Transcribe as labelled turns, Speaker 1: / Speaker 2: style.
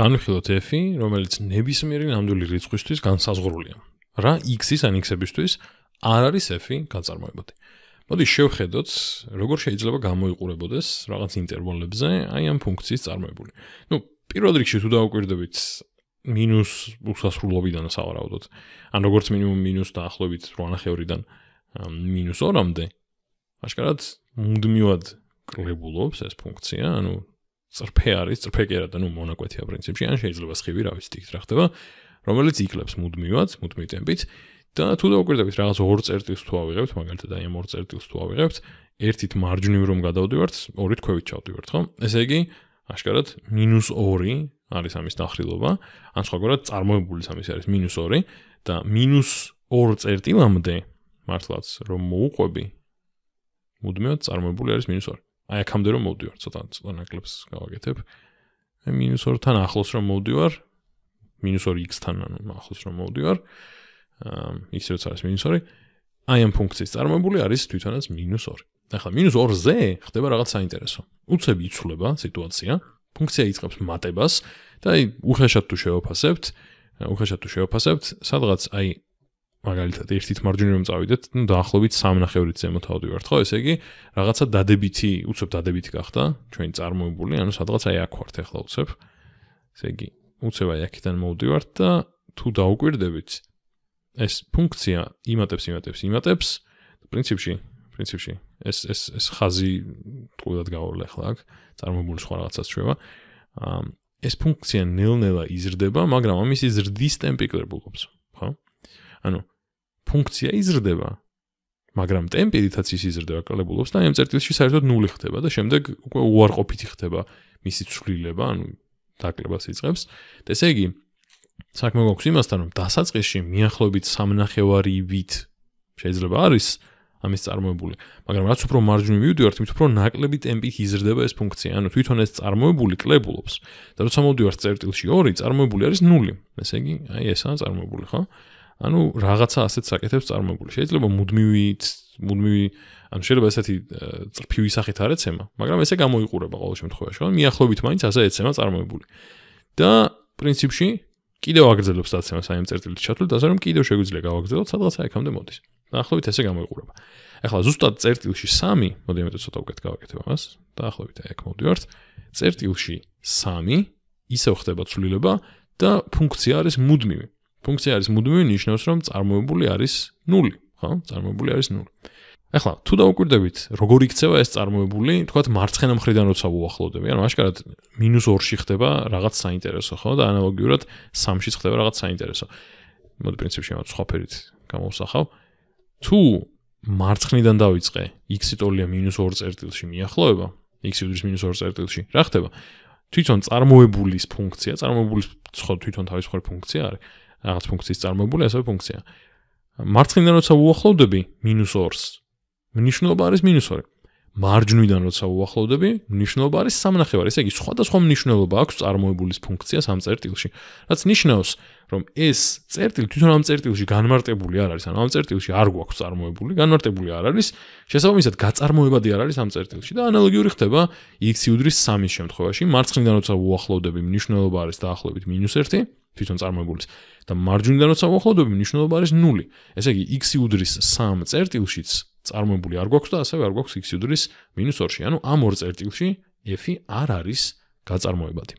Speaker 1: განვიხილოთ f-ი, რომელიც ნებისმიერი ნამდვილი რიცხვისთვის განსაზღვრულია. რა x-ის ან x-ებისთვის არ არის f-ი გაწარმოებადი. მოდი შევხედოთ, როგორ შეიძლება გამოიყურებოდეს რაღაც ინტერვალებზე აი ამ ფუნქციის წარმოებული. ну, პირველ რიგში თუ დაუკვირდებით მინუს უსასრულობიდან სავარაუდოდ, ან როგორც მინიმუმ მინუს დაახლოებით 8.2-დან მინუს 2-მდე, აშკარად მუდმივად კლებულობს ეს ფუნქცია, ანუ წრფე არის, წრფე კი არა და ნუ მონაკვეთია პრინციპში, ან შეიძლება სხივი რავის ტიქს რა ხდება, რომელიც იკლებს მუდმივად, მუდმივი ტემპით და თუ დაგვერდებით რაღაც ორ წერტილს თუ ავიღებთ, მაგალითად აი ამ ორ წერტილს თუ ავიღებთ, ერთით მარჯვნივ რომ გადავდივართ, ორი თქვევით ჩავდივართ, ხო? ესე იგი, აშკარად -2 არის ამის დახრილობა, ან სხვაგვარად წარმოებული სამის არის -2 და -2 წერტილამდე მართლაც რომ მოუყვები მუდმივად წარმოებული არის -2 აი აქამდე რომ მოვდივარ ცოტა ცოტა ნაკლებს გავაკეთებ. აი -2-თან ახლოს რომ მოვდივარ. -2x-თან ანუ ახლოს რომ მოვდივარ. აა ის როც არის -2. აი ამ ფუნქციის წარმოებული არის თვითონაც -2. ახლა -2-ზე ხდება რაღაც საინტერესო. უცებ იცვლება სიტუაცია. ფუნქცია იწყებს მატებას და აი უხეშად თუ შევაფასებთ, უხეშად თუ შევაფასებთ, სადღაც აი მაგალითად ერთით მარჯვნივ რომ წავიდეთ, ნუ დაახლოებით 3 ნახევრით ზემოთ ავდივართ, ხო? ესე იგი, რაღაცა დადებითი, უცებ დადებითი გახდა ჩვენი წარმოებული, ანუ სადღაც აი აქ ვართ ახლა უცებ. ესე იგი, უცებ აი აქიდან მოვდივართ და თუ დაუკვირდებით ეს ფუნქცია იმატებს იმატებს იმატებს პრინციპში პრინციპში ეს ეს ეს ხაზი თუდად გავოლე ახლა აქ წარმოებული სხვა რაღაცას შევა ეს ფუნქცია ნელ-ნელა იზრდება მაგრამ ამის ზრდის ტემპი კლებულობს ანუ ფუნქცია იზრდება მაგრამ ტემპი რითაც ის იზრდება კლებულობს და ამ წერტილში საერთოდ ნული ხდება და შემდეგ უკვე უარყოფითი ხდება მისი ცვლილება ანუ დაკლებას იწყებს და ესე იგი საქმე გქონს იმასთან რომ დასაწყისში მიახლოებით 3.5-ი ვით შეიძლება არის ამის წარმოებული მაგრამ რაც უფრო მარჯვნივ მივდივართ იმით უფრო ნაკლები ტემპით იზრდება ეს ფუნქცია ანუ თვითონ ეს წარმოებული კლებულობს და როცა მოვდივართ წერტილში 2 წარმოებული არის 0 ესე იგი აი ესაა წარმოებული ხო ანუ რაღაცა ასეთ საკეთებს წარმოგული. შეიძლება მუდმივი მუდმივი ან შეიძლება ესეთი წრფივი სახით არ ეცემა, მაგრამ ესე გამოიყურება ყოველ შემთხვევაში, რომ მიახლოებით მაინც ასე ეცემა წარმოებული. და პრინციპში კიდევ აგრძელებს დაცემას აი ამ წერტილის ჩათვლით, ასე რომ კიდევ შეგვიძლია გავაგრძელოთ სადღაცა ექამდე მოდის. დაახლოებით ესე გამოიყურება. ახლა ზუსტად წერტილში 3, მოდი ამიტომ ცოტა უკეთ გავაკეთებ ამას. დაახლოებით აი ექ მოდივართ. წერტილში 3 ისე ხდება ცვლილება და ფუნქცია არის მუდმივი. ფუნქცია არის მუდმივი, ნიშნავს, რომ წარმოებული არის 0, ხო? წარმოებული არის 0. ეხლა თუ დაუკვირდებით, როგორ იქცევა ეს წარმოებული, თქვათ მარცხენა მხრიდან როცა უახლოვდები, ანუ აშკარად -2-ში ხდება რაღაც საინტერესო, ხო? და ანალოგიურად 3-ში ხდება რაღაც საინტერესო. მოდი პრინციპში ამ სხვა ფერით გამოვსახავ. თუ მარცხნიდან დაიწყე x-ი ტოლია -2 წერტილში მიახლოება, x-ი უდრის -2 წერტილში, რა ხდება? თვითონ წარმოებულის ფუნქცია, წარმოებულის ხო თვითონ თავის მხრივ ფუნქცია არის. რაღაც ფუნქციის წარმოებული ასე ფუნქცია. მარცხნიდან როცა უახლოვდები -2-ს, მნიშვნელობა არის -2. მარჯვნიდან როცა უახლოვდები, მნიშვნელობა არის 3.5, ესე იგი სხვადასხვა მნიშვნელობა აქვს წარმოებულის ფუნქციას ამ წერტილში. რაც ნიშნავს, რომ ეს წერტილი თვითონ ამ წერტილში განმარტებული არ არის, ანუ ამ წერტილში არ გვაქვს წარმოებული, განმარტებული არ არის, შესაბამისად გაწარმოებადი არ არის ამ წერტილში და ანალოგიური ხდება x-ის 3-ის შემთხვევაში. მარცხნიდან როცა უახლოვდები, მნიშვნელობა არის დაახლოებით -1. თვითონ წარმოებულს და მარჯვნიდან როცა მოხლოდები ნიშნულობა არის 0. ესე იგი x უდრის 3 წერტილშიც წარმოებული არ გვაქვს და ასევე არ გვაქვს x უდრის -2-ში. ანუ ამ ორ წერტილში f-ი არ არის გაწარმოებადი.